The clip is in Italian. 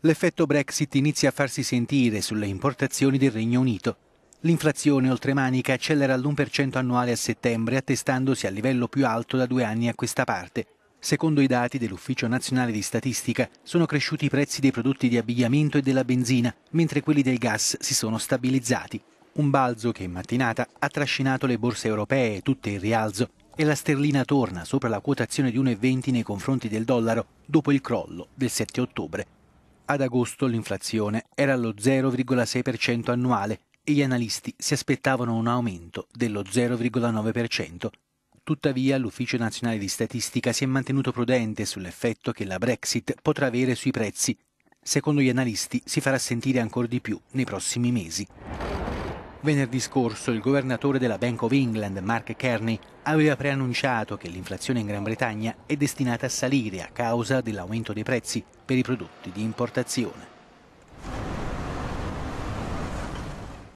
L'effetto Brexit inizia a farsi sentire sulle importazioni del Regno Unito. L'inflazione oltremanica accelera all'1% annuale a settembre, attestandosi al livello più alto da due anni a questa parte. Secondo i dati dell'Ufficio Nazionale di Statistica, sono cresciuti i prezzi dei prodotti di abbigliamento e della benzina, mentre quelli del gas si sono stabilizzati. Un balzo che in mattinata ha trascinato le borse europee, tutte in rialzo, e la sterlina torna sopra la quotazione di 1,20 nei confronti del dollaro dopo il crollo del 7 ottobre. Ad agosto l'inflazione era allo 0,6% annuale e gli analisti si aspettavano un aumento dello 0,9%. Tuttavia l'Ufficio Nazionale di Statistica si è mantenuto prudente sull'effetto che la Brexit potrà avere sui prezzi. Secondo gli analisti si farà sentire ancora di più nei prossimi mesi. Venerdì scorso il governatore della Bank of England, Mark Kearney, aveva preannunciato che l'inflazione in Gran Bretagna è destinata a salire a causa dell'aumento dei prezzi per i prodotti di importazione.